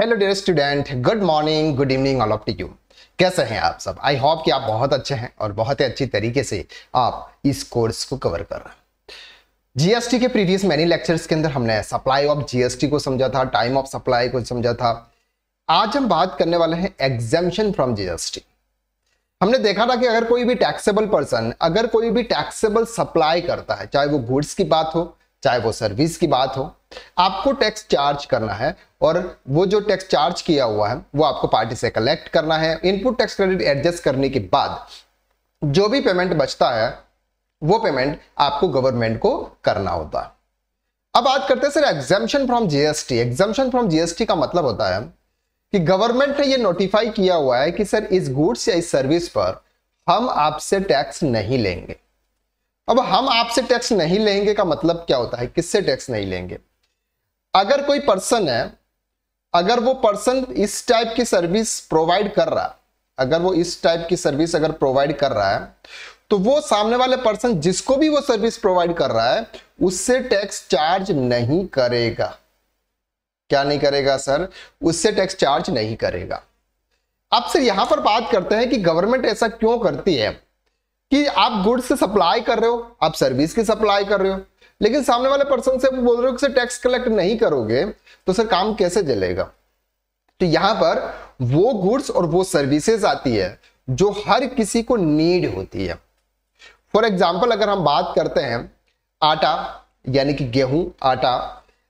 Hello dear student good morning good evening all of to you कैसे हैं आप सब आई होप कि आप बहुत अच्छे हैं और बहुत ही अच्छी तरीके से आप इस कोर्स को कवर कर रहे हैं जीएसटी के प्रीवियस मैनी लेक्चर्स के अंदर हमने सप्लाई ऑफ जीएसटी को समझा था टाइम ऑफ सप्लाई को समझा था आज हम बात करने वाले हैं एग्जेम्शन फ्रॉम जीएसटी हमने देखा था कि अगर कोई भी टैक्सेबल पर्सन अगर कोई भी टैक्सेबल सप्लाई करता है चाहे वो गुड्स की बात हो चाहे वो सर्विस की बात हो आपको टैक्स चार्ज करना है और वो जो टैक्स चार्ज किया हुआ है वो आपको पार्टी से कलेक्ट करना है इनपुट टैक्स क्रेडिट एडजस्ट करने के बाद जो भी पेमेंट बचता है वो पेमेंट आपको गवर्नमेंट को करना होता है अब बात करते हैं sir exemption from GST exemption from GST का मतलब होता है कि गवर्नमेंट ने ये नोटिफाई किया हुआ है कि सर इस गुड्स या इस सर्विस पर हम आपसे टैक्स नहीं लेंगे अब हम आपसे टैक्स नहीं लेंगे का मतलब क्या होता है किससे टैक्स नहीं लेंगे अगर कोई पर्सन है अगर वो पर्सन इस टाइप की सर्विस प्रोवाइड कर रहा अगर वो इस टाइप की सर्विस अगर प्रोवाइड कर रहा है तो वो सामने वाले पर्सन जिसको भी वो सर्विस प्रोवाइड कर रहा है उससे टैक्स चार्ज नहीं करेगा क्या नहीं करेगा सर उससे टैक्स चार्ज नहीं करेगा अब सर यहां पर बात करते हैं कि गवर्नमेंट ऐसा क्यों करती है कि आप गुड्स सप्लाई कर रहे हो आप सर्विस की सप्लाई कर रहे हो लेकिन सामने वाले पर्सन से बोल रहे हो कि टैक्स कलेक्ट नहीं करोगे तो सर काम कैसे चलेगा तो यहां पर वो गुड्स और वो सर्विसेज आती है जो हर किसी को नीड होती है फॉर एग्जाम्पल अगर हम बात करते हैं आटा यानी कि गेहूं आटा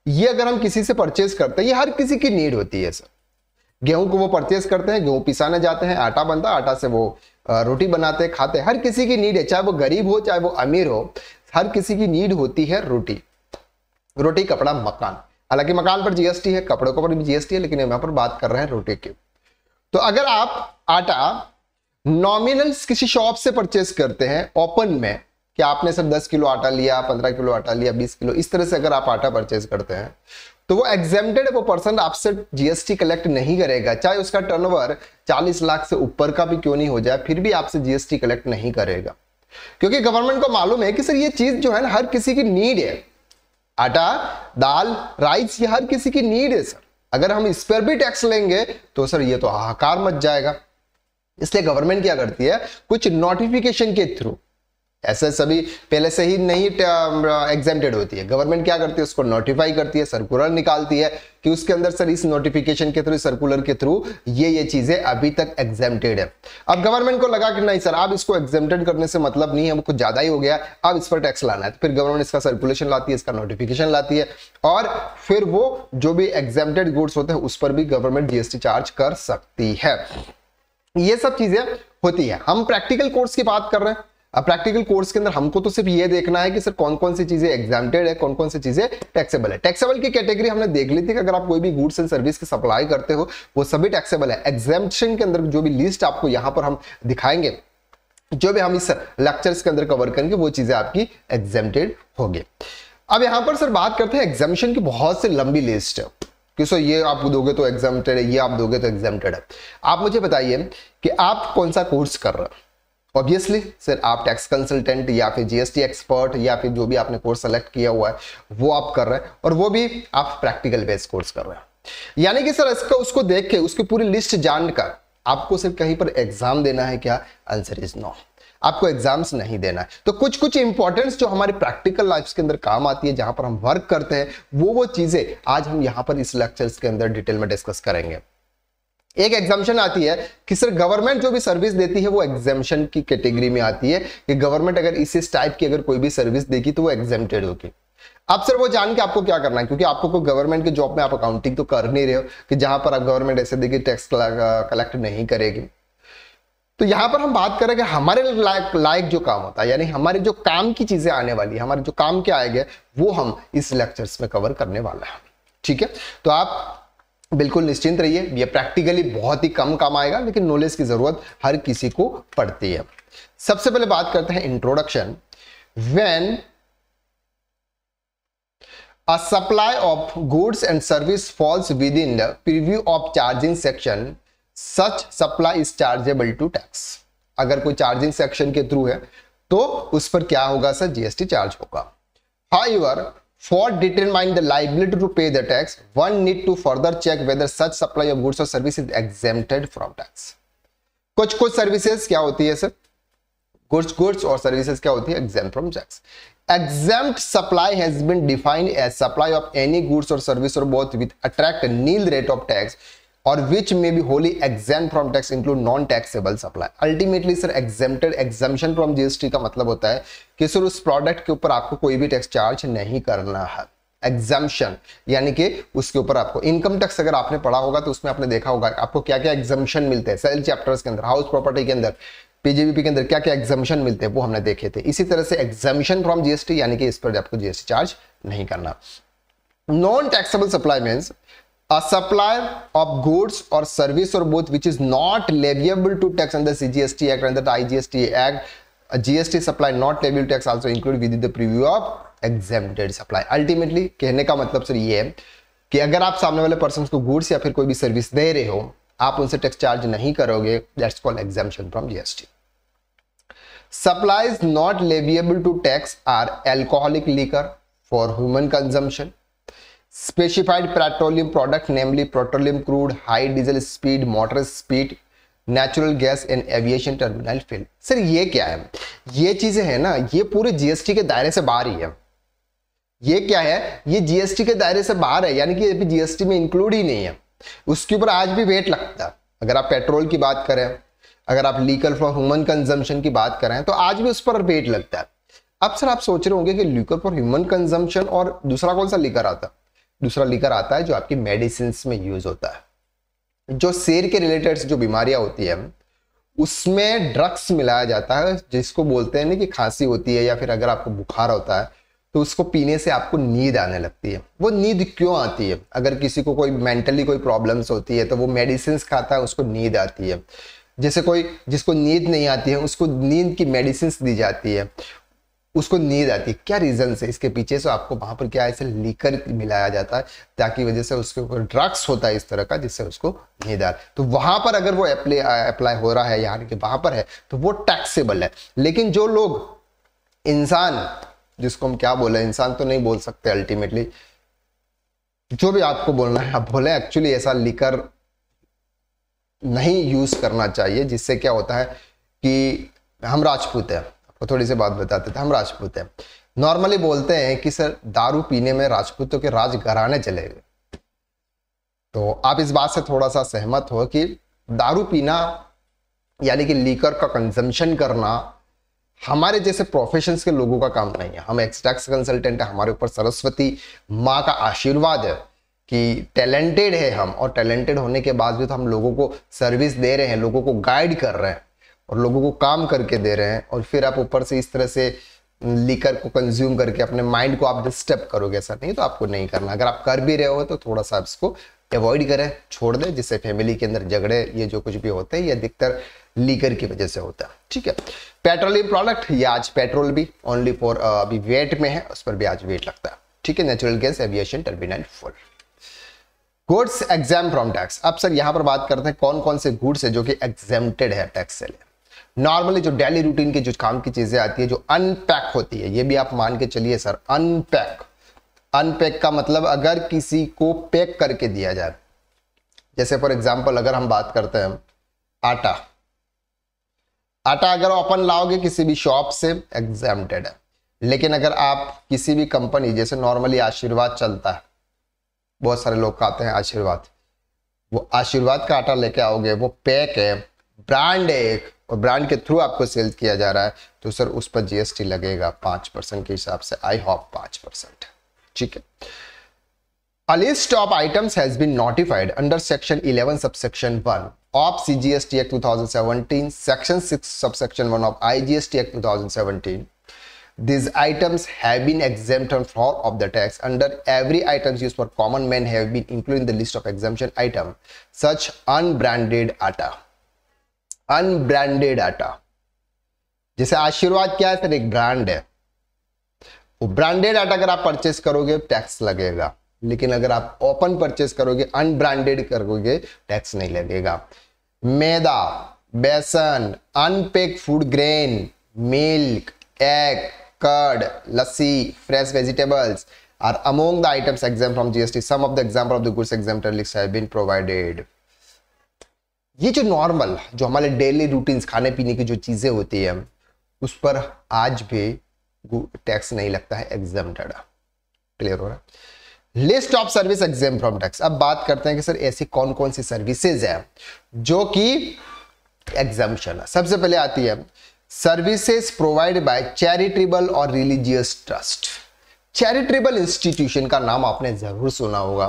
ये अगर हम किसी से परचेज करते हैं ये हर किसी की नीड होती है सर गेहूं को वो परचेस करते हैं गेहूं पिसाने जाते हैं आटा बनता आटा से वो रोटी बनाते खाते हर किसी की नीड है चाहे वो गरीब हो चाहे वो अमीर हो हर किसी की नीड होती है रोटी रोटी कपड़ा मकान हालांकि मकान पर जीएसटी है कपड़ों पर भी जीएसटी है लेकिन यहाँ पर बात कर रहे हैं रोटी की तो अगर आप आटा नॉमिनल किसी शॉप से परचेस करते हैं ओपन में कि आपने सर 10 किलो आटा लिया 15 किलो आटा लिया 20 किलो इस तरह से अगर आप आटा परचेज करते हैं तो वो एग्जेम्प्टेड वो पर्सन आपसे जीएसटी कलेक्ट नहीं करेगा चाहे उसका टर्नओवर 40 लाख से ऊपर का भी क्यों नहीं हो जाए फिर भी आपसे जीएसटी कलेक्ट नहीं करेगा क्योंकि गवर्नमेंट को मालूम है कि सर ये चीज जो है ना हर किसी की नीड है आटा दाल राइस ये हर किसी की नीड है सर अगर हम इस पर भी टैक्स लेंगे तो सर ये तो हाहाकार मच जाएगा इसलिए गवर्नमेंट क्या करती है कुछ नोटिफिकेशन के थ्रू ऐसे सभी पहले से ही नहीं एग्जेप्टेड होती है गवर्नमेंट क्या करती है उसको नोटिफाई करती है सर्कुलर निकालती है कि उसके अंदर सर इस नोटिफिकेशन के थ्रू सर्कुलर के थ्रू ये ये चीजें अभी तक एग्जेप्टेड है अब गवर्नमेंट को लगा कि नहीं सर आप इसको एग्जेप्टेड करने से मतलब नहीं है कुछ ज्यादा ही हो गया अब इस पर टैक्स लाना है तो फिर गवर्नमेंट इसका सर्कुलेशन लाती है इसका नोटिफिकेशन लाती है और फिर वो जो भी एग्जेप्टेड गुड्स होते हैं उस पर भी गवर्नमेंट जीएसटी चार्ज कर सकती है ये सब चीजें होती है हम प्रैक्टिकल कोर्स की बात कर रहे हैं अब प्रैक्टिकल कोर्स के अंदर हमको तो सिर्फ ये देखना है कि सर कौन कौन सी चीजें एग्जामेड है कौन कौन सी चीजें टैक्सेबल है टैक्सेबल की कैटेगरी हमने देख ली थी कि अगर आप कोई भी गुड्स एंड सर्विस की सप्लाई करते हो वो सभी टैक्सेबल है एग्जामेशन के अंदर जो भी लिस्ट आपको यहाँ पर हम दिखाएंगे जो भी हम इस लेक्चर्स के अंदर कवर करेंगे वो चीजें आपकी एग्जेमटेड होगी अब यहाँ पर सर बात करते हैं एग्जामेशन की बहुत सी लंबी लिस्ट है कि ये आप दोगे तो एग्जामेड है ये आप दोगे तो एग्जामेड है आप मुझे बताइए कि आप कौन सा कोर्स कर रहे हो ऑब्वियसली सर आप टैक्स कंसल्टेंट या फिर जीएसटी एक्सपर्ट या फिर जो भी आपने कोर्स सेलेक्ट किया हुआ है वो आप कर रहे हैं और वो भी आप प्रैक्टिकल बेस कोर्स कर रहे हैं यानी कि सर इसका उसको देख के उसकी पूरी लिस्ट जानकर आपको सिर्फ कहीं पर एग्जाम देना है क्या आंसर इज नो आपको एग्जाम्स नहीं देना है तो कुछ कुछ इंपॉर्टेंस जो हमारे प्रैक्टिकल लाइफ के अंदर काम आती है जहां पर हम वर्क करते हैं वो वो चीजें आज हम यहां पर इस लेक्चर्स के अंदर डिटेल में डिस्कस करेंगे एक एग्जामेशन आती है कि सर गवर्नमेंट जो भी सर्विस देती है वो एग्जामेशन की कैटेगरी में आती है कि गवर्नमेंट अगर इस टाइप की अगर कोई भी सर्विस देगी तो वो एग्जेमटेड होगी अब सर वो जान के आपको क्या करना है क्योंकि आपको कोई गवर्नमेंट के जॉब में आप अकाउंटिंग तो कर नहीं रहे हो कि जहां पर आप गवर्नमेंट ऐसे देगी टैक्स कलेक्ट नहीं करेगी तो यहां पर हम बात कि हमारे लायक लायक जो काम होता है यानी हमारे जो काम की चीजें आने वाली है हमारे जो काम के आएंगे वो हम इस लेक्चर्स में कवर करने वाला है ठीक है तो आप बिल्कुल निश्चिंत रहिए ये प्रैक्टिकली बहुत ही कम काम आएगा लेकिन नॉलेज की जरूरत हर किसी को पड़ती है सबसे पहले बात करते हैं introduction a supply of goods and service falls within the purview of charging section such supply is chargeable to tax अगर कोई चार्जिंग सेक्शन के थ्रू है तो उस पर क्या होगा सर जीएसटी चार्ज होगा हाईवर For determining the liability to pay the tax, one need to further check whether such supply of goods or service is exempted from tax. कुछ कुछ सर्विसेज क्या होती है सर गुड्स गुड्स और services क्या होती है exempt from tax exempt supply has been defined as supply of any goods or service or both with attract a nil rate of tax और which may be wholly exempt from tax include non taxable supply ultimately sir exempted exemption from GST का मतलब होता है कि sir उस product के ऊपर आपको कोई भी टैक्स चार्ज नहीं करना है एग्जामेशन यानी कि उसके ऊपर आपको इनकम टैक्स अगर आपने पढ़ा होगा तो उसमें आपने देखा होगा आपको क्या क्या एग्जामेशन मिलते हैं सेल चैप्टर्स के अंदर हाउस प्रॉपर्टी के अंदर पीजीबीपी के अंदर क्या क्या एग्जामेशन मिलते हैं वो हमने देखे थे इसी तरह से एग्जामेशन फ्रॉम जीएसटी यानी कि इस पर आपको जीएसटी चार्ज नहीं करना non taxable supply means a supplier of goods or service or both which is not leviable to tax under CGST Act under the IGST Act. A GST supply not leviable tax also included within the preview of exempted supply. Ultimately, कहने का मतलब sir ये है कि अगर आप सामने वाले पर्सन को गुड्स या फिर कोई भी सर्विस दे रहे हो आप उनसे टैक्स चार्ज नहीं करोगे that's called exemption from GST supplies not leviable to tax are alcoholic liquor for human consumption specified petroleum product namely petroleum crude high diesel speed motor speed natural gas and aviation terminal field sir ये क्या है ये चीजें हैं ना ये पूरे GST के दायरे से बाहर ही है ये क्या है ये जीएसटी के दायरे से बाहर है यानी कि अभी जीएसटी में इंक्लूड ही नहीं है उसके ऊपर आज भी वेट लगता है अगर आप पेट्रोल की बात करें अगर आप लीकल फॉर ह्यूमन कंजम्पशन की बात करें तो आज भी उस पर वेट लगता है अब सर आप सोच रहे होंगे कि लीकल फॉर ह्यूमन कंजम्पशन और दूसरा कौन सा लीकर आता दूसरा लीकर आता है जो आपकी मेडिसिन में यूज होता है जो शेर के रिलेटेड जो बीमारियां होती है उसमें ड्रग्स मिलाया जाता है जिसको बोलते हैं ना कि खांसी होती है या फिर अगर आपको बुखार होता है तो उसको पीने से आपको नींद आने लगती है वो नींद क्यों आती है अगर किसी को कोई मेंटली कोई प्रॉब्लम्स होती है तो वो मेडिसिन खाता है उसको नींद आती है जैसे कोई जिसको नींद नहीं आती है उसको नींद की मेडिसिन दी जाती है उसको नींद आती है क्या रीज़न है इसके पीछे से आपको वहां पर क्या ऐसे लीकर मिलाया जाता है ताकि वजह से उसके ऊपर ड्रग्स होता है इस तरह का जिससे उसको नींद आ तो वहां पर अगर वो अप्लाई हो रहा है यहाँ कि वहां पर है तो वो टैक्सेबल है लेकिन जो लोग इंसान जिसको हम क्या बोले इंसान तो नहीं बोल सकते अल्टीमेटली जो भी आपको बोलना है आप बोले एक्चुअली ऐसा लिकर नहीं यूज करना चाहिए जिससे क्या होता है कि हम राजपूत हैं वो थोड़ी सी बात बताते थे हम राजपूत हैं नॉर्मली बोलते हैं कि सर दारू पीने में राजपूतों के राज घराने चले गए तो आप इस बात से थोड़ा सा सहमत हो कि दारू पीना यानी कि लीकर का कंजम्पशन करना हमारे जैसे प्रोफेशन के लोगों का काम नहीं है हम एक्सटैक्स कंसल्टेंट है हमारे ऊपर सरस्वती माँ का आशीर्वाद है कि टैलेंटेड है हम और टैलेंटेड होने के बाद भी तो हम लोगों को सर्विस दे रहे हैं लोगों को गाइड कर रहे हैं और लोगों को काम करके दे रहे हैं और फिर आप ऊपर से इस तरह से लीकर को कंज्यूम करके अपने माइंड को आप डिस्टर्ब करोगे ऐसा नहीं तो आपको नहीं करना अगर आप कर भी रहे हो तो थोड़ा सा इसको अवॉइड करें छोड़ दें जिससे फैमिली के अंदर झगड़े ये जो कुछ भी होते हैं ये अधिकतर लीकर की वजह से होता है ठीक है पेट्रोलियम प्रोडक्ट ये आज पेट्रोल भी ओनली फॉर अभी वेट में है उस पर भी आज वेट लगता है ठीक है natural gas aviation turbine fuel goods exempt from tax अब सर यहाँ पर बात करते हैं कौन कौन से गुड्स है जो कि एग्जेमटेड है टैक्स से लिए नॉर्मली जो डेली रूटीन के जो काम की चीज़ें आती है जो अनपैक होती है ये भी आप मान के चलिए सर अनपैक अनपैक का मतलब अगर किसी को पैक करके दिया जाए जैसे फॉर एग्जाम्पल अगर हम बात करते हैं आटा आटा अगर अपन लाओगे किसी भी शॉप से एग्जामेड है लेकिन अगर आप किसी भी कंपनी जैसे नॉर्मली आशीर्वाद चलता है बहुत सारे लोग खाते हैं आशीर्वाद वो आशीर्वाद का आटा लेके आओगे वो पैक है ब्रांड है एक और ब्रांड के थ्रू आपको सेल किया जा रहा है तो सर उस पर जीएसटी लगेगा पांच परसेंट के हिसाब से आई होप पांच परसेंट ठीक है a list of items has been notified under section 11 subsection 1 of CGST act 2017 section 6 subsection 1 of IGST act 2017 this items have been exempted for of the tax under every items used for common man have been included in the list of exemption item such unbranded atta unbranded atta जैसे आशीर्वाद क्या है sir एक brand है वो branded आटा अगर आप परचेस करोगे टैक्स लगेगा लेकिन अगर आप ओपन परचेस करोगे अनब्रांडेड करोगे टैक्स नहीं लगेगा maida besan unpacked food grain milk egg curd lassi fresh vegetables are among the items exempt from GST some of the example of the goods exempted list have been provided. ये जो normal जो हमारे daily routines खाने पीने की जो चीज़ें होती है उस पर आज भी टैक्स नहीं लगता है एग्जाम क्लियर हो रहा है list of service exempt from tax अब बात करते हैं कि सर ऐसी कौन कौन सी सर्विसेज है जो कि एग्जामेशन सबसे पहले आती है सर्विसेज प्रोवाइड बाय चैरिटेबल और रिलीजियस ट्रस्ट चैरिटेबल इंस्टीट्यूशन का नाम आपने जरूर सुना होगा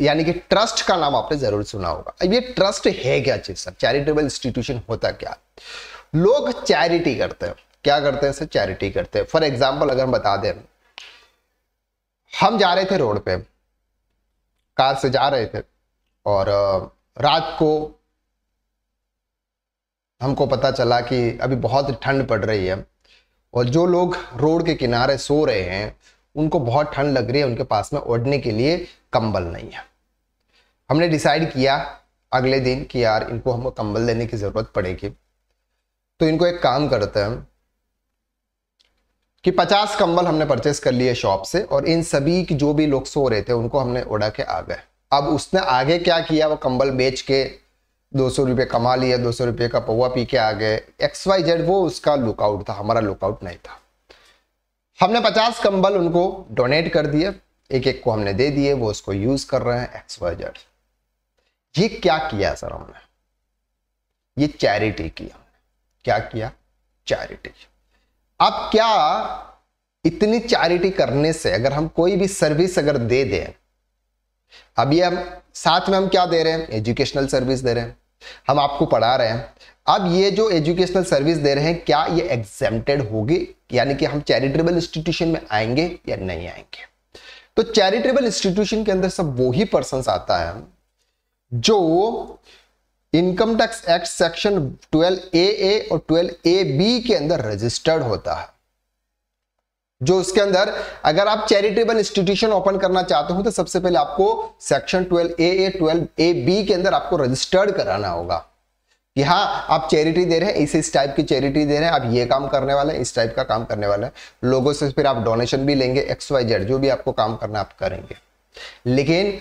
यानी कि ट्रस्ट का नाम आपने जरूर सुना होगा अब ये ट्रस्ट है क्या चीज सर चैरिटेबल इंस्टीट्यूशन होता क्या लोग चैरिटी करते हैं क्या करते हैं सर चैरिटी करते हैं फॉर एग्जाम्पल अगर हम बता दें हम जा रहे थे रोड पे कार से जा रहे थे और रात को हमको पता चला कि अभी बहुत ठंड पड़ रही है और जो लोग रोड के किनारे सो रहे हैं उनको बहुत ठंड लग रही है उनके पास में ओढ़ने के लिए कंबल नहीं है हमने डिसाइड किया अगले दिन कि यार इनको हमको कंबल देने की ज़रूरत पड़ेगी तो इनको एक काम करते हैं कि 50 कंबल हमने परचेस कर लिए शॉप से और इन सभी की जो भी लोग सो रहे थे उनको हमने उड़ा के आ गए अब उसने आगे क्या किया वो कंबल बेच के दो सौ रुपये कमा लिया दो सौ रुपये का पौवा पी के आ गए एक्स वाई जेड वो उसका लुकआउट था हमारा लुकआउट नहीं था हमने पचास कंबल उनको डोनेट कर दिया एक एक को हमने दे दिए वो उसको यूज कर रहे हैं एक्स वाई जेड ये क्या किया सर हमने ये चैरिटी किया क्या किया चैरिटी अब क्या इतनी चैरिटी करने से अगर हम कोई भी सर्विस अगर दे दें अब ये हम साथ में हम क्या दे रहे हैं एजुकेशनल सर्विस दे रहे हैं हम आपको पढ़ा रहे हैं अब ये जो एजुकेशनल सर्विस दे रहे हैं क्या ये एग्जेम्प्टेड होगी यानी कि हम चैरिटेबल इंस्टीट्यूशन में आएंगे या नहीं आएंगे तो चैरिटेबल इंस्टीट्यूशन के अंदर सब वो ही पर्सन आता है जो income tax act section 12 A A और 12 ए बी के अंदर रजिस्टर्ड होता है जो उसके अंदर अगर आप चैरिटेबल इंस्टीट्यूशन ओपन करना चाहते हो तो सबसे पहले आपको section 12 A A 12 A B के अंदर आपको रजिस्टर्ड कराना होगा कि हाँ आप चैरिटी दे रहे हैं इस इस टाइप की चैरिटी दे रहे हैं आप ये काम करने वाले हैं इस टाइप का काम करने वाले हैं लोगों से फिर आप डोनेशन भी लेंगे एक्स वाई जेड जो भी आपको काम करना आप करेंगे लेकिन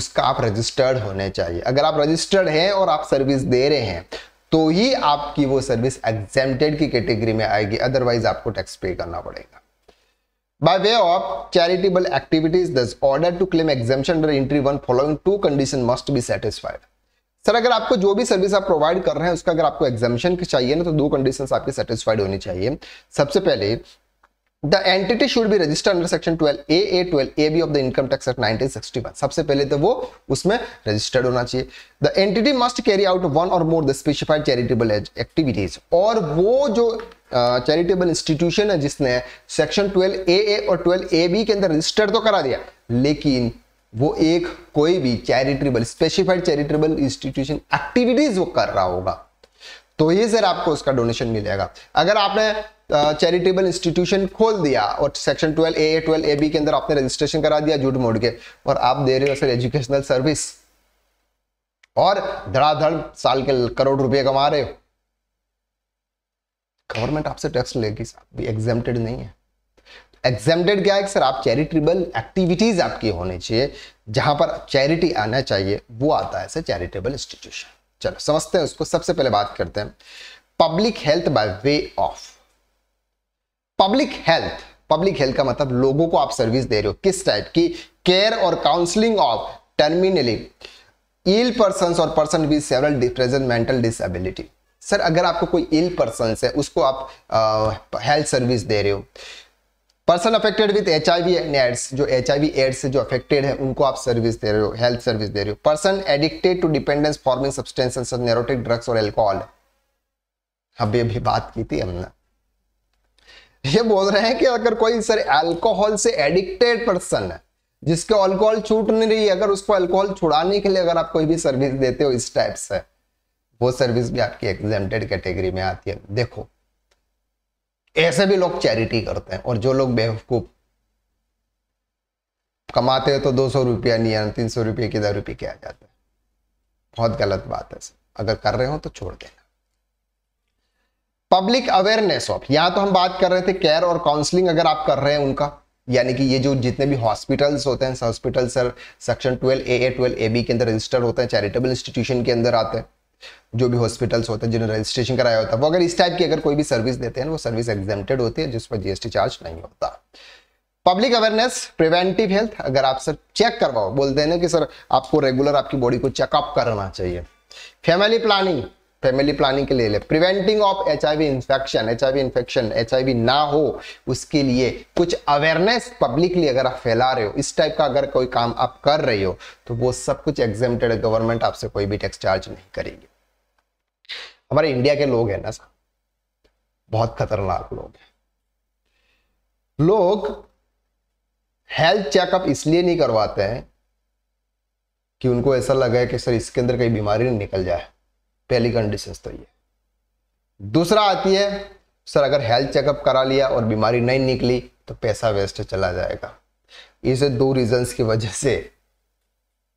उसका आप रजिस्टर्ड होने चाहिए अगर आप रजिस्टर्ड हैं और आप सर्विस दे रहे हैं तो ही आपकी वो सर्विस एग्जेम्प्टेड की कैटेगरी में आएगी अदरवाइज आपको टैक्स पे करना पड़ेगा By way of charitable activities, this order to claim exemption under entry one following two conditions must be satisfied. Sir अगर आपको जो भी सर्विस आप प्रोवाइड कर रहे हैं उसका अगर आपको एग्जामिशन चाहिए ना तो दो कंडीशंस आपके सेटिस्फाइड होनी चाहिए सबसे पहले The entity should be registered under section 12A, A, 12AB of the Income Tax Act 1961. सबसे पहले तो वो उसमें रजिस्टर्ड होना चाहिए the entity must carry out one और more the specified charitable activities और वो जो चैरिटेबल uh, इंस्टीट्यूशन है जिसने सेक्शन 12 ए और 12 ए बी के अंदर रजिस्टर्ड तो करा दिया लेकिन वो एक कोई भी charitable specified charitable institution activities वो कर रहा होगा तो ही सर आपको उसका डोनेशन मिलेगा अगर आपने चैरिटेबल इंस्टीट्यूशन खोल दिया और section 12 A twelve A B के अंदर आपने रजिस्ट्रेशन करा दिया झूठ मोड़ के और आप दे रहे हो सर एजुकेशनल सर्विस और धड़ाधड़ साल के करोड़ रुपए कमा रहे हो गवर्नमेंट आपसे टैक्स लेगी साहब एग्जेम्प्टेड नहीं है एग्जामेड क्या है सर आप चैरिटेबल एक्टिविटीज आपकी होनी चाहिए जहां पर चैरिटी आना चाहिए वो आता है सर चैरिटेबल इंस्टीट्यूशन चलो समझते हैं उसको सबसे पहले बात करते हैं public health by way of public health public health का मतलब लोगों को आप सर्विस दे रहे हो किस टाइप की केयर और counselling of terminally ill person और person with several depression mental disability sir अगर आपको कोई इल पर्सन है उसको आप हेल्थ सर्विस दे रहे हो person affected with H I V and AIDS जो एच आई वी एड्स से जो अफेक्टेड है उनको आप सर्विस दे रहे हो हेल्थ सर्विस दे रहे हो person addicted to dependence forming substances narcotic drugs और एल्कोहल अभी अभी बात की थी हमने ये बोल रहे हैं कि अगर कोई सर एल्कोहल से एडिक्टेड पर्सन है जिसके अल्कोहल छूट नहीं रही अगर उसको अल्कोहल छुड़ाने के लिए अगर आप कोई भी सर्विस देते हो इस टाइप से वो सर्विस भी आपकी एग्जेम्प्टेड कैटेगरी में आती है देखो ऐसे भी लोग चैरिटी करते हैं और जो लोग बेवकूफ कमाते हैं तो दो सौ रुपया नहीं आना तीन सौ रुपये किधर रुपये आ जाते हैं बहुत गलत बात है अगर कर रहे हो तो छोड़ देना पब्लिक अवेयरनेस ऑफ यहाँ तो हम बात कर रहे थे केयर और काउंसलिंग अगर आप कर रहे हैं उनका यानी कि ये जो जितने भी हॉस्पिटल्स होते हैं hospital sir section twelve A A twelve A B के अंदर रजिस्टर होते हैं चैरिटेबल इंस्टीट्यूशन के अंदर आते हैं जो भी हॉस्पिटल्स होते हैं जिन्हें रजिस्ट्रेशन कराया होता है वो अगर इस टाइप की अगर कोई भी सर्विस देते हैं वो सर्विस एग्जेप्टेड होती है जिस पर जीएसटी चार्ज नहीं होता पब्लिक अवेयरनेस प्रिवेंटिव हेल्थ अगर आप सर चेक करवाओ बोलते हैं ना कि सर आपको रेगुलर आपकी बॉडी को चेकअप करना चाहिए फैमिली प्लानिंग फैमिली प्लानिंग के लिए ले preventing of H I infection H I infection H I ना हो उसके लिए कुछ अवेयरनेस पब्लिकली अगर आप फैला रहे हो इस टाइप का अगर कोई काम आप कर रहे हो तो वो सब कुछ एग्जेम्प्टेड गवर्नमेंट आपसे कोई भी टैक्स चार्ज नहीं करेगी हमारे इंडिया के लोग हैं ना सर बहुत खतरनाक लोग हैं लोग हेल्थ चेकअप इसलिए नहीं करवाते हैं कि उनको ऐसा लगा है कि सर इसके अंदर कहीं बीमारी निकल जाए पहली कंडीशन तो ये दूसरा आती है सर अगर हेल्थ चेकअप करा लिया और बीमारी नहीं निकली तो पैसा वेस्ट चला जाएगा इसे दो रीजंस की वजह से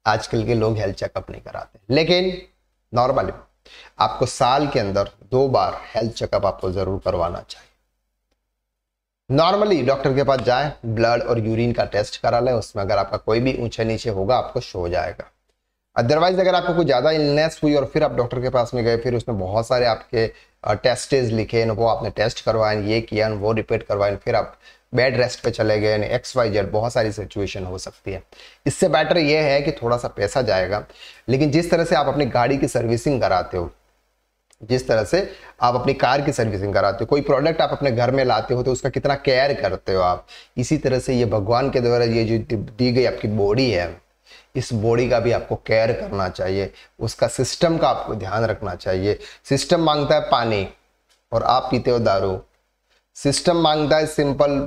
आजकल के लोग हेल्थ चेकअप नहीं कराते लेकिन नॉर्मली आपको साल के अंदर दो बार हेल्थ चेकअप आपको जरूर करवाना चाहिए नॉर्मली डॉक्टर के पास जाए ब्लड और यूरिन का टेस्ट करा लें उसमें अगर आपका कोई भी ऊंचे नीचे होगा आपको शो हो जाएगा अदरवाइज अगर आपको कोई ज़्यादा इलनेस हुई और फिर आप डॉक्टर के पास में गए फिर उसने बहुत सारे आपके टेस्टेज लिखे वो आपने टेस्ट करवाए ये किया वो रिपीट करवाए फिर आप बेड रेस्ट पे चले गए एक्स वाई जेड बहुत सारी सिचुएशन हो सकती है इससे बेटर ये है कि थोड़ा सा पैसा जाएगा लेकिन जिस तरह से आप अपनी गाड़ी की सर्विसिंग कराते हो जिस तरह से आप अपनी कार की सर्विसिंग कराते हो कोई प्रोडक्ट आप अपने घर में लाते हो तो उसका कितना केयर करते हो आप इसी तरह से ये भगवान के द्वारा ये जो दी गई आपकी बॉडी है इस बॉडी का भी आपको केयर करना चाहिए उसका सिस्टम का आपको ध्यान रखना चाहिए सिस्टम मांगता है पानी और आप पीते हो दारू सिस्टम मांगता है सिंपल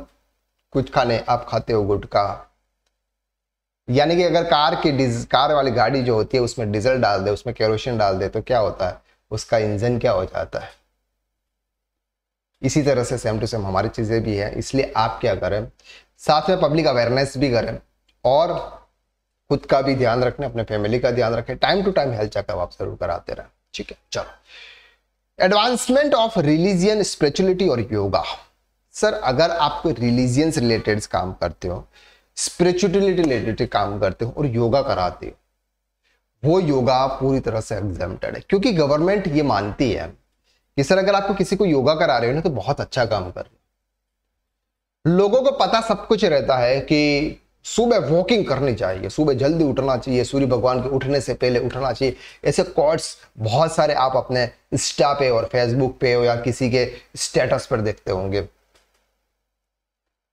कुछ खाने आप खाते हो गुटखा यानी कि अगर कार की कार वाली गाड़ी जो होती है उसमें डीजल डाल दे उसमें केरोसिन डाल दे तो क्या होता है उसका इंजन क्या हो जाता है इसी तरह से सेम टू सेम हमारी चीज़ें भी है इसलिए आप क्या करें साथ में पब्लिक अवेयरनेस भी करें और खुद का भी ध्यान रखें अपने फैमिली का ध्यान रखें time to time health checkup आप जरूर कराते रहें ठीक है चलो एडवांसमेंट ऑफ रिलीजियन स्पिरिचुअलिटी और योगा सर अगर आप कोई रिलीजियन रिलेटेड काम करते हो स्पिरिचुअलिटी रिलेटेड काम करते हो और योगा कराते हो वो योगा पूरी तरह से एग्जामेटेड है क्योंकि गवर्नमेंट ये मानती है कि सर अगर आपको किसी को योगा करा रहे हो ना तो बहुत अच्छा काम कर रहे हो लोगों को पता सब कुछ रहता है कि सुबह वॉकिंग करनी चाहिए सुबह जल्दी उठना चाहिए सूर्य भगवान के उठने से पहले उठना चाहिए ऐसे कॉड्स बहुत सारे आप अपने इंस्टा पे और फेसबुक पे या किसी के स्टेटस पर देखते होंगे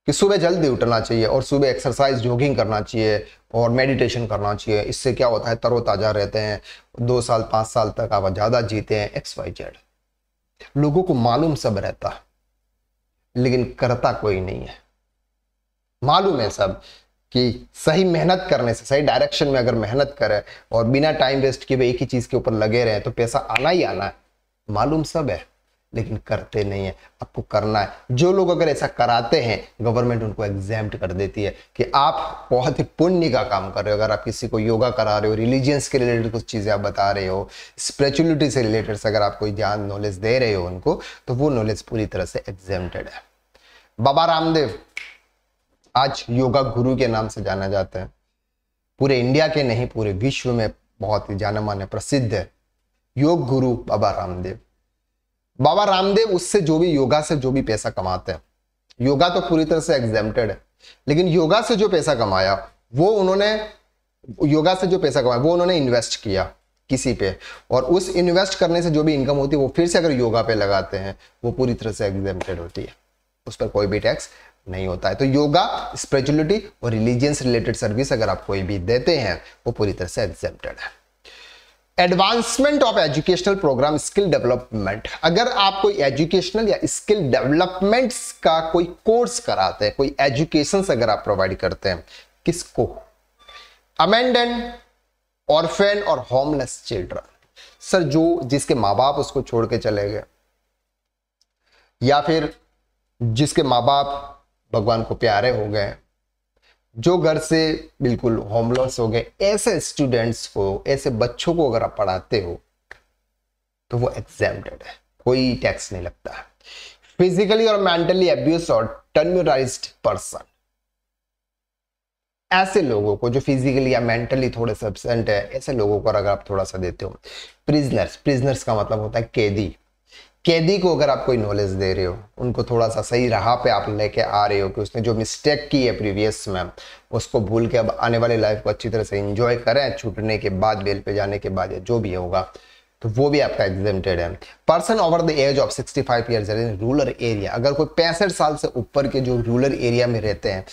कि सुबह जल्दी उठना चाहिए और सुबह एक्सरसाइज जॉगिंग करना चाहिए और मेडिटेशन करना चाहिए इससे क्या होता है तरोताज़ा रहते हैं दो साल पाँच साल तक आप ज़्यादा जीते हैं एक्स वाई जेड लोगों को मालूम सब रहता लेकिन करता कोई नहीं है मालूम है सब कि सही मेहनत करने से सही डायरेक्शन में अगर मेहनत करें और बिना टाइम वेस्ट किए एक ही चीज़ के ऊपर लगे रहें तो पैसा आना ही आना है मालूम सब है लेकिन करते नहीं है आपको करना है जो लोग अगर ऐसा कराते हैं गवर्नमेंट उनको एग्जाम कर देती है कि आप बहुत ही पुण्य का काम कर रहे हो अगर आप किसी को योगा करा रहे हो रिलीजियंस के रिलेटेड कुछ चीज़ें आप बता रहे हो स्पिरिचुअलिटी से रिलेटेड अगर आप कोई ज्ञान नॉलेज दे रहे हो उनको तो वो नॉलेज पूरी तरह से एग्जामेड है बाबा रामदेव आज योगा गुरु के नाम से जाना जाता है पूरे इंडिया के नहीं पूरे विश्व में बहुत ही जाना माने प्रसिद्ध है योग गुरु बाबा रामदेव बाबा रामदेव उससे जो भी योगा से जो भी पैसा कमाते हैं योगा तो पूरी तरह से एग्जेम्प्टेड है लेकिन योगा से जो पैसा कमाया वो उन्होंने योगा से जो पैसा कमाया वो उन्होंने इन्वेस्ट किया किसी पे और उस इन्वेस्ट करने से जो भी इनकम होती है वो फिर से अगर योगा पे लगाते हैं वो पूरी तरह से एग्जेम्प्टेड होती है उस पर कोई भी टैक्स नहीं होता है तो योगा स्पिरिचुअलिटी और रिलीजियंस रिलेटेड सर्विस अगर आप कोई भी देते हैं वो पूरी तरह से एग्जेप्टेड है advancement of educational programme skill development अगर आप कोई एजुकेशनल या स्किल डेवलपमेंट का कोई कोर्स कराते हैं कोई एजुकेशन अगर आप प्रोवाइड करते हैं किसको अमेंडन ऑर्फेन और होमलेस चिल्ड्रन सर जो जिसके माँ बाप उसको छोड़ के चले गए या फिर जिसके माँ बाप भगवान को प्यारे हो गए जो घर से बिल्कुल होमलेस हो गए ऐसे स्टूडेंट्स को ऐसे बच्चों को अगर आप पढ़ाते हो तो वो एग्जामेड है कोई टैक्स नहीं लगता फिजिकली और मेंटली एब्यूज और टर्म्यूराइज पर्सन ऐसे लोगों को जो फिजिकली या मेंटली थोड़े सबसेंट है ऐसे लोगों को अगर आप थोड़ा सा देते हो प्रिजनर्स प्रिजनर्स का मतलब होता है कैदी कैदी को अगर आप कोई नॉलेज दे रहे हो उनको थोड़ा सा सही राह पे आप लेके आ रहे हो कि उसने जो मिस्टेक की है प्रीवियस में उसको भूल के अब आने वाली लाइफ को अच्छी तरह से इंजॉय करें छूटने के बाद बेल पे जाने के बाद या जो भी होगा तो वो भी आपका एग्जेमटेड है person over the age of 65 five year यानी रूरल एरिया अगर कोई पैंसठ साल से ऊपर के जो रूरल एरिया में रहते हैं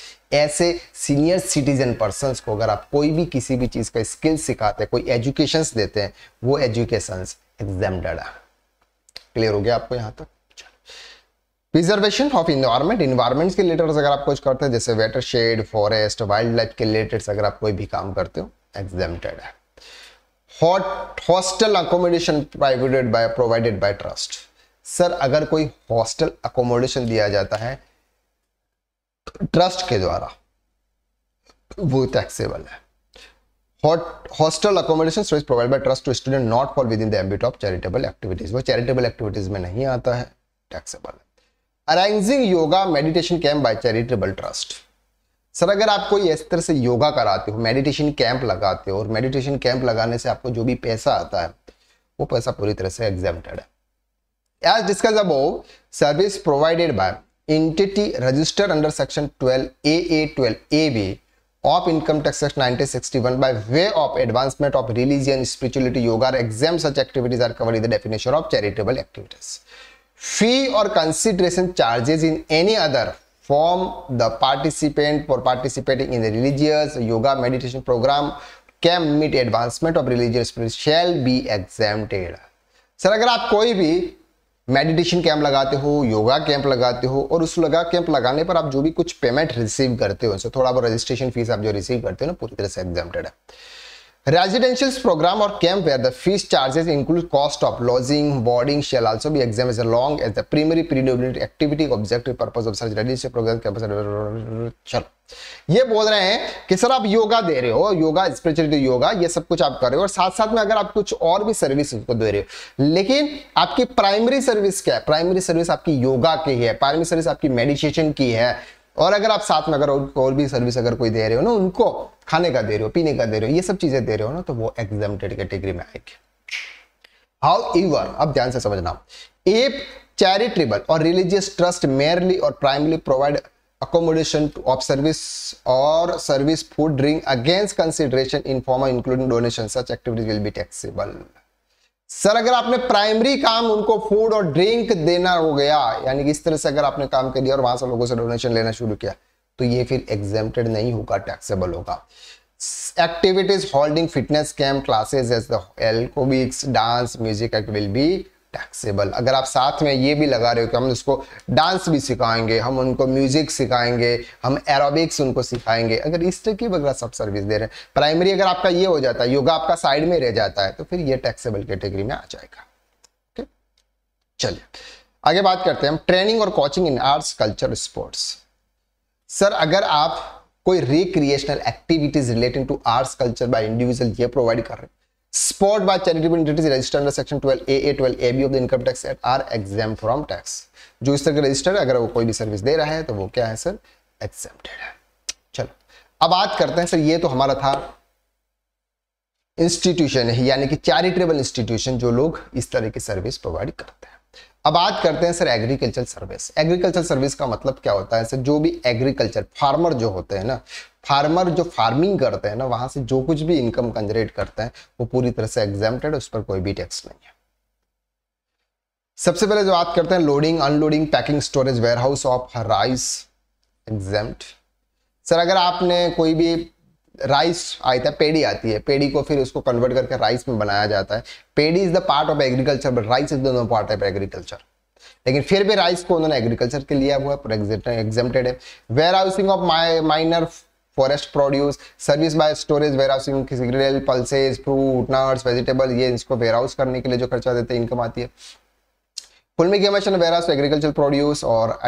ऐसे सीनियर सिटीजन पर्सन को अगर आप कोई भी किसी भी चीज़ का स्किल सिखाते हैं कोई एजुकेशन देते हैं वो एजुकेशन एग्जेमटेड है क्लियर हो गया आपको यहाँ तक प्रिजर्वेशन ऑफ इन्वायरमेंट इन्वायरमेंट के रिलेटेड अगर आप कुछ करते हैं जैसे watershed forest wildlife के रिलेटेड अगर आप कोई भी काम करते हो एग्जेम्प्टेड है hot hostel accommodation provided by provided by trust sir अगर कोई हॉस्टल अकोमोडेशन दिया जाता है ट्रस्ट के द्वारा वो टैक्सेबल है hostel accommodation service provide by trust to student not for within the ambit of charitable activities वो चैरिटेबल एक्टिविटीज में नहीं आता है taxable arising yoga meditation camp by charitable trust sir अगर आप कोई इस तरह से योगा कराते हो मेडिटेशन कैंप लगाते हो और मेडिटेशन कैंप लगाने से आपको जो भी पैसा आता है वो पैसा पूरी तरह से एग्जेप्टेड है as discussed above service provided by entity registered under section twelve A A twelve A B of income tax act 1961 by way of advancement of religion spirituality yoga exempt such activities are covered in definition of charitable activities fee और consideration charges in any other form the participant for participating in religious yoga meditation programme cam meet advancement of religious shall be exempt sir अगर आप कोई भी meditation camp लगाते हो yoga camp लगाते हो और उस लगा कैंप लगाने पर आप जो भी कुछ पेमेंट रिसीव करते हो उनसे थोड़ा बहुत रजिस्ट्रेशन फीस आप जो रिसीव करते हो ना पूरी तरह से एग्जाम है Residentials program or camp where the fees charges include cost of lodging, boarding shall also be examined as long as the primary predominant activity objective purpose of such residential program campus चलो ये बोल रहे हैं कि sir आप योगा दे रहे हो yoga spirituality yoga ये सब कुछ आप कर रहे हो और साथ साथ में अगर आप कुछ और भी सर्विस उसको दे रहे हो लेकिन आपकी प्राइमरी सर्विस क्या है प्राइमरी सर्विस आपकी योगा की है प्राइमरी सर्विस आपकी मेडिटेशन की है और अगर आप साथ में अगर और भी सर्विस अगर कोई दे रहे हो ना उनको खाने का दे रहे हो पीने का दे रहे हो ये सब चीजें दे रहे हो ना तो वो एग्जामेड कैटेगरी में आएगी हाउ इवर अब ध्यान से समझना एप चैरिटेबल और रिलीजियस ट्रस्ट मेयरली और primarily provide accommodation of service और service food drink against consideration in form including donation such activities will be taxable sir अगर आपने प्राइमरी काम उनको फूड और ड्रिंक देना हो गया यानी कि इस तरह से अगर आपने काम कर दिया और वहां से लोगों से डोनेशन लेना शुरू किया तो ये फिर एग्जेप्टेड नहीं होगा टैक्सेबल होगा activities holding fitness camp classes as the aerobics dance music will be taxable अगर आप साथ में ये भी लगा रहे हो कि हम उसको डांस भी सिखाएंगे हम उनको म्यूजिक सिखाएंगे हम एरोबिक्स उनको सिखाएंगे अगर इस तरह की वगैरह सब सर्विस दे रहे हैं प्राइमरी अगर आपका ये हो जाता है योगा आपका साइड में रह जाता है तो फिर ये टैक्सेबल कैटेगरी में आ जाएगा ओके चलिए आगे बात करते हैं हम ट्रेनिंग और coaching in arts culture sports sir अगर आप कोई recreational activities related to arts culture by individual ये प्रोवाइड कर रहे हैं spot by charitable entities registered under section 12A, 12AB of the Income Tax Act are exempt from tax. जो इस तरह के रजिस्टर्ड अगर वो कोई भी सर्विस दे रहा है तो वो क्या है सर एक्सेप्टेड है चलो अब बात करते हैं सर ये तो हमारा था इंस्टीट्यूशन है यानी कि चैरिटेबल इंस्टीट्यूशन जो लोग इस तरह की सर्विस प्रोवाइड करते हैं अब बात करते हैं sir agriculture service agriculture service का मतलब क्या होता है सर जो भी एग्रीकल्चर फार्मर जो होते हैं ना फार्मर जो फार्मिंग करते हैं ना वहां से जो कुछ भी इनकम कंजरेट करते हैं वो पूरी तरह से एग्जामेटेड उस पर कोई भी टैक्स नहीं है सबसे पहले जो बात करते हैं loading unloading packing storage warehouse of rice exempt sir अगर आपने कोई भी राइस आई था पेड़ी आती है पेड़ी को फिर उसको कन्वर्ट करके राइस में बनाया जाता है paddy is the part of agriculture but rice is दोनों पार्ट ऑफ एग्रीकल्चर लेकिन फिर भी राइस को उन्होंने एग्रीकल्चर के लिए हुआ एग्जेम्प्टेड है warehousing of minor forest produce service by storage warehousing grill pulses fruit nuts vegetable ये इसको वेयर हाउस करने के लिए जो खर्चा देते हैं इनकम आती है फुल में क्या मैं वेयर हाउस एग्रीकल्चर प्रोड्यूस और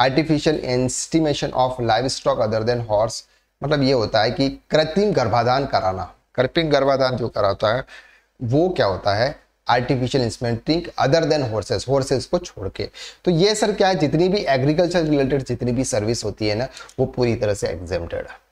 artificial estimation of livestock other than horse मतलब ये होता है कि कृत्रिम गर्भाधान कराना कृत्रिम गर्भाधान जो कराता है वो क्या होता है artificial instrumenting other than horses horses को छोड़ के तो ये सर क्या है जितनी भी एग्रीकल्चर रिलेटेड जितनी भी सर्विस होती है ना वो पूरी तरह से एग्जेमटेड है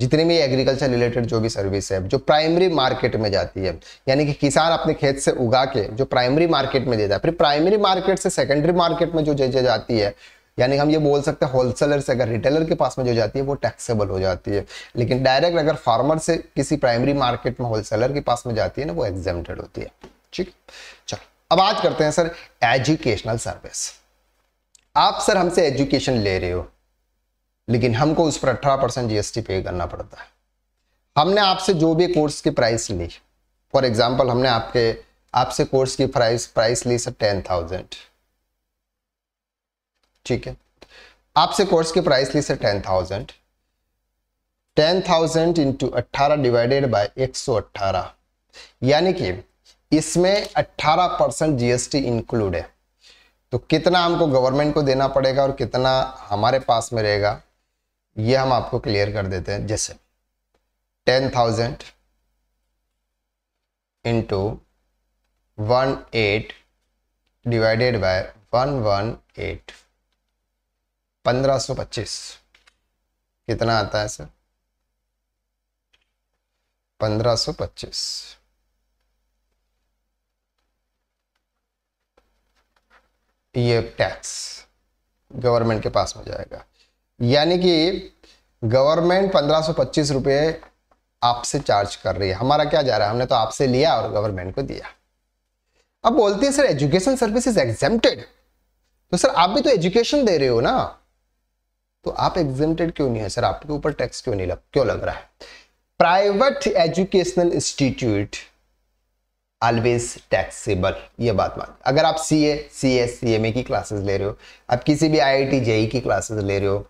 जितने भी एग्रीकल्चर रिलेटेड जो भी सर्विस है जो प्राइमरी मार्केट में जाती है यानी कि किसान अपने खेत से उगा के जो प्राइमरी मार्केट में देता है फिर प्राइमरी मार्केट से सेकेंडरी मार्केट में जो चीजें जाती है यानी हम ये बोल सकते हैं होलसेलर से अगर रिटेलर के पास में जो जाती है वो टैक्सेबल हो जाती है लेकिन डायरेक्ट अगर फार्मर से किसी प्राइमरी मार्केट में होलसेलर के पास में जाती है ना वो एग्जेमटेड होती है ठीक चलो अब आज करते हैं सर एजुकेशनल सर्विस आप सर हमसे एजुकेशन ले रहे हो लेकिन हमको उस पर अठारह परसेंट जीएसटी पे करना पड़ता है हमने आपसे जो भी कोर्स की प्राइस ली फॉर एग्जाम्पल हमने आपके आपसे कोर्स की प्राइस प्राइस ली सर टेन थाउजेंड ठीक है आपसे कोर्स की प्राइस ली sir ten thousand ten thousand into अट्ठारह डिवाइडेड बाई एक सौ अट्ठारह यानी कि इसमें 18 परसेंट जीएसटी इंक्लूड है तो कितना हमको गवर्नमेंट को देना पड़ेगा और कितना हमारे पास में रहेगा यह हम आपको क्लियर कर देते हैं जैसे ten thousand into one eight divided by one one eight पंद्रह सो पच्चीस कितना आता है सर पंद्रह सो पच्चीस ये टैक्स गवर्नमेंट के पास में जाएगा यानी कि गवर्नमेंट पंद्रह सौ पच्चीस आपसे चार्ज कर रही है हमारा क्या जा रहा है हमने तो आपसे लिया और गवर्नमेंट को दिया अब बोलते हैं sir education service is exempted तो सर आप भी तो एजुकेशन दे रहे हो ना तो आप एग्जेम्प्टेड क्यों नहीं है सर आपके ऊपर टैक्स क्यों नहीं लग क्यों लग रहा है private educational institute always taxable ये बात मान अगर आप सी ए C S C M A की क्लासेस ले रहे हो आप किसी भी आई आई टी जेई की क्लासेस ले रहे हो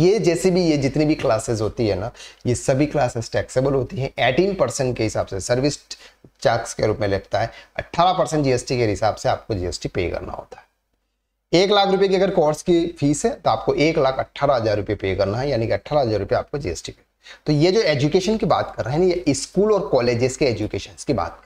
ये जैसे भी ये जितनी भी क्लासेस होती है ना ये सभी क्लासेस टैक्सेबल होती हैं एटीन परसेंट के हिसाब से सर्विस टैक्स के रूप में लगता है अट्ठारह परसेंट जीएसटी के हिसाब से आपको जीएसटी पे करना होता है एक लाख रुपए की अगर कोर्स की फीस है तो आपको एक लाख अट्ठारह हज़ार रुपये पे करना है यानी कि अट्ठारह हज़ार रुपये आपको जीएसटी पे तो ये जो एजुकेशन की बात कर रहे हैं ये स्कूल और कॉलेजेस के एजुकेशन की बात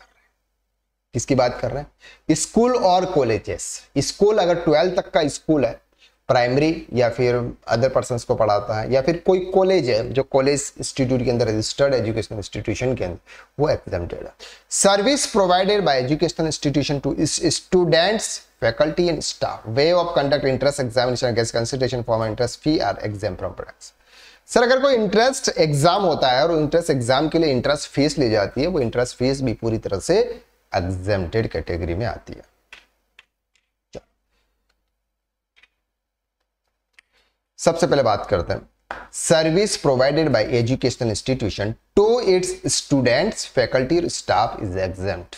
किसकी बात कर रहे हैं स्कूल और कॉलेजेस स्कूल अगर ट्वेल्थ तक का स्कूल है प्राइमरी या फिर अदर पर्सन को पढ़ाता है या फिर कोई कॉलेज है जो कॉलेज इंस्टीट्यूट के अंदर रजिस्टर्ड एजुकेशन इंस्टीट्यूशन के अंदर वो एग्जामेड है service provided by education institution to students faculty and staff way of conduct entrance examination against consideration for entrance fee are exempt from products sir अगर कोई interest exam होता है और interest exam के लिए इंटरेस्ट फीस ली जाती है वो इंटरेस्ट फीस भी पूरी तरह से एग्जेमटेड कैटेगरी में आती है सबसे पहले बात करते हैं service provided by educational institution to its students faculty staff is exempt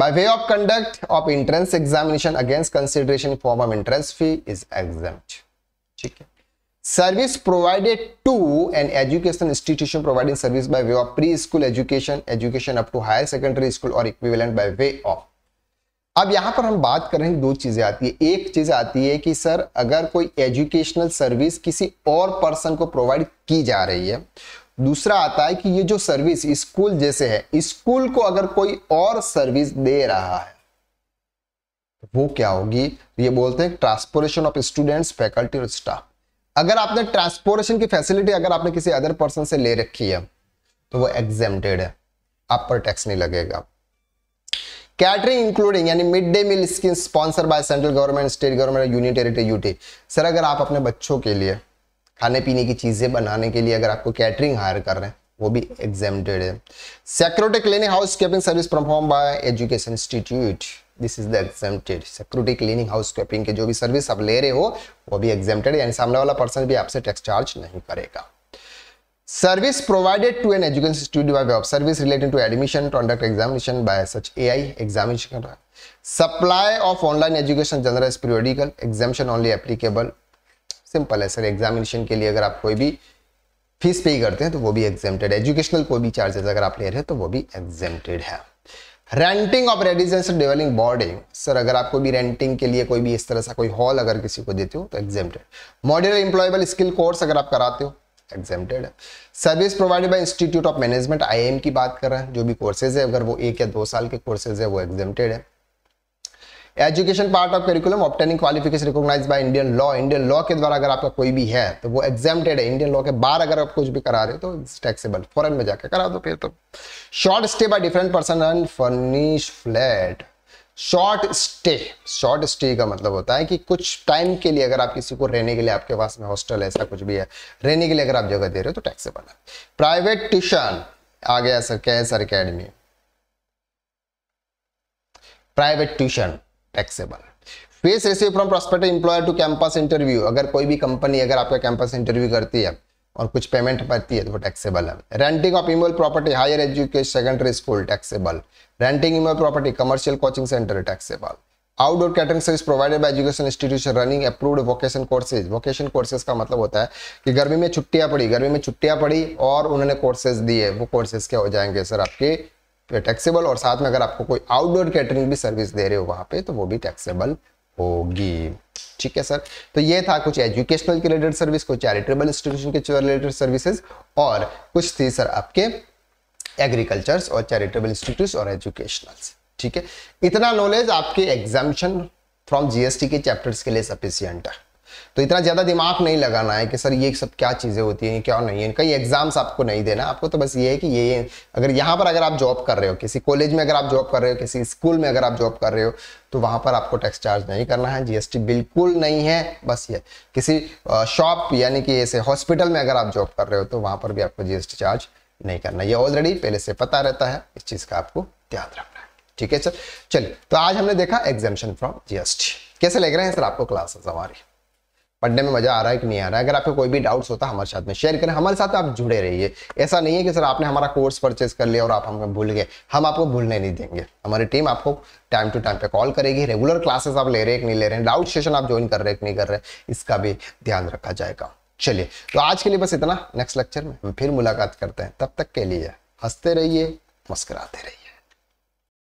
by way of conduct of entrance examination against consideration form of entrance fee is exempt ठीक है service provided to an education institution providing service by way of pre school education education up to higher secondary school और equivalent by way of अब यहां पर हम बात कर रहे हैं दो चीजें आती है एक चीज आती है कि सर अगर कोई एजुकेशनल सर्विस किसी और पर्सन को प्रोवाइड की जा रही है दूसरा आता है कि ये जो सर्विस स्कूल जैसे है स्कूल को अगर कोई और सर्विस दे रहा है तो वो क्या होगी ये बोलते हैं ट्रांसपोर्टेशन ऑफ स्टूडेंट्स फैकल्टी और स्टाफ अगर आपने ट्रांसपोर्टेशन की फैसिलिटी अगर आपने किसी अदर पर्सन से ले रखी है तो वो एग्जेमटेड है आप पर टैक्स नहीं लगेगा कैटरिंग इंक्लूडिंग यानी mid day meal scheme sponsor by central government state government union territory UT sir अगर आप अपने बच्चों के लिए खाने पीने की चीज़ें बनाने के लिए अगर आपको कैटरिंग हायर कर रहे हैं वो भी एग्जेमटेड है security cleaning housekeeping service perform by education institute this is the exempted security cleaning housekeeping के जो भी सर्विस आप ले रहे हो वो भी एग्जेम्प्टेड यानी सामने वाला पर्सन भी आपसे टैक्स चार्ज नहीं करेगा service provided to an education institute by of service related to admission conduct examination by such AI examination supply of online education journal periodical examination only applicable simple है sir examination के लिए अगर आप कोई भी fees पे करते हैं तो वो भी एग्जेम्प्टेड एजुकेशनल कोई भी चार्जेस अगर आप ले रहे हैं तो वो भी एग्जेम्प्टेड है renting of residence dwelling body sir अगर आपको भी रेंटिंग के लिए कोई भी इस तरह सा कोई हॉल अगर किसी को देते हो तो exempted modular employable skill course अगर आप कराते हो एग्जेप्टेड है service provided by institute of management M की बात कर रहे हैं जो भी कोर्सेज है अगर वो एक या दो साल के कोर्सेज है वो एग्जेप्टेड है education part of curriculum obtaining qualification recognise by Indian law Indian law के द्वारा अगर आपका कोई भी है तो वो एग्जामटेड है इंडियन लॉ के बाहर अगर आप कुछ भी करा रहे हो तो टैक्सेबल फॉरन में जाकर करा दो फिर तो short stay by different person and furnish flat short stay short stay का मतलब होता है कि कुछ टाइम के लिए अगर आप किसी को रहने के लिए आपके पास में हॉस्टल ऐसा कुछ भी है रहने के लिए अगर आप जगह दे रहे हो तो टैक्सेबल है प्राइवेट ट्यूशन आ गया सर कैसर academy private tuition taxable fees receive from prospective employer to campus interview अगर कोई भी कंपनी अगर आपका कैंपस इंटरव्यू करती है और कुछ पेमेंट करती है तो वो टैक्सेबल है renting of immovable property higher education secondary school taxable renting immovable property commercial coaching centre taxable outdoor catering service provided by education institution running approved vocation courses vocation courses का मतलब होता है कि गर्मी में छुट्टियां पड़ी गर्मी में छुट्टियां पड़ी और उन्होंने कोर्सेज दिए वो कोर्सेज क्या हो जाएंगे सर आपके टैक्सेबल और साथ में अगर आपको कोई आउटडोर कैटरिंग भी सर्विस दे रहे हो वहाँ पे तो वो भी टैक्सेबल होगी ठीक है सर तो ये था कुछ एजुकेशनल के रिलेटेड सर्विस कुछ चैरिटेबल इंस्टीट्यूशन के रिलेटेड सर्विसेज और कुछ थी सर आपके एग्रीकल्चर्स और चैरिटेबल इंस्टीट्यूट और एजुकेशनल ठीक है इतना नॉलेज आपके एग्जामिशन फ्रॉम जीएसटी के चैप्टर्स के लिए सफिशियंट है तो इतना ज़्यादा दिमाग नहीं लगाना है कि सर ये सब क्या चीज़ें होती हैं क्या नहीं है कई एग्ज़ाम्स आपको नहीं देना आपको तो बस ये है कि ये अगर यहाँ पर अगर आप जॉब कर रहे हो किसी कॉलेज में अगर आप जॉब कर रहे हो किसी स्कूल में अगर आप जॉब कर रहे हो तो वहाँ पर आपको टैक्स चार्ज नहीं करना है जीएसटी बिल्कुल नहीं है बस ये किसी शॉप यानी कि ऐसे हॉस्पिटल में अगर आप जॉब कर रहे हो तो वहाँ पर भी आपको जीएसटी चार्ज नहीं करना ये ऑलरेडी पहले से पता रहता है इस चीज़ का आपको ध्यान रखना है ठीक है सर चलिए तो आज हमने देखा एग्जामेशन फ्रॉम जीएसटी कैसे लग रहे हैं सर आपको क्लासेस हमारी पढ़ने में मजा आ रहा है कि नहीं आ रहा है अगर आपको कोई भी डाउट्स होता है हमारे साथ में शेयर करें हमारे साथ आप जुड़े रहिए ऐसा नहीं है कि सर आपने हमारा कोर्स परचेस कर लिया और आप हमें भूल गए हम आपको भूलने नहीं देंगे हमारी टीम आपको टाइम टू टाइम पे कॉल करेगी रेगुलर क्लासेस आप ले रहे हैं कि नहीं ले रहे हैं डाउट सेशन आप ज्वाइन कर रहे हैं कि नहीं कर रहे इसका भी ध्यान रखा जाएगा चलिए तो आज के लिए बस इतना नेक्स्ट लेक्चर में हम फिर मुलाकात करते हैं तब तक के लिए हंसते रहिए मुस्कुराते रहिए